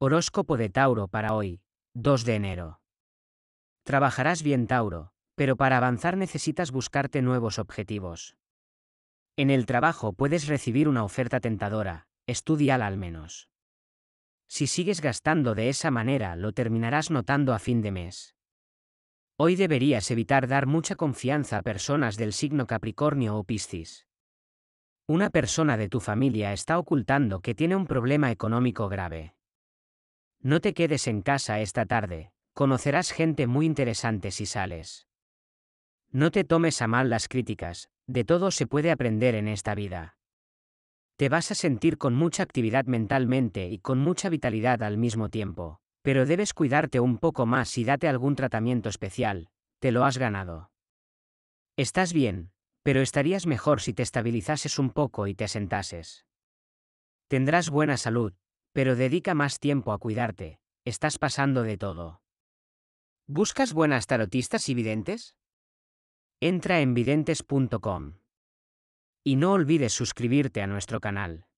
Horóscopo de Tauro para hoy, 2 de enero. Trabajarás bien Tauro, pero para avanzar necesitas buscarte nuevos objetivos. En el trabajo puedes recibir una oferta tentadora, estudiala al menos. Si sigues gastando de esa manera lo terminarás notando a fin de mes. Hoy deberías evitar dar mucha confianza a personas del signo Capricornio o Piscis. Una persona de tu familia está ocultando que tiene un problema económico grave. No te quedes en casa esta tarde, conocerás gente muy interesante si sales. No te tomes a mal las críticas, de todo se puede aprender en esta vida. Te vas a sentir con mucha actividad mentalmente y con mucha vitalidad al mismo tiempo, pero debes cuidarte un poco más y date algún tratamiento especial, te lo has ganado. Estás bien, pero estarías mejor si te estabilizases un poco y te sentases. Tendrás buena salud, pero dedica más tiempo a cuidarte, estás pasando de todo. ¿Buscas buenas tarotistas y videntes? Entra en videntes.com. Y no olvides suscribirte a nuestro canal.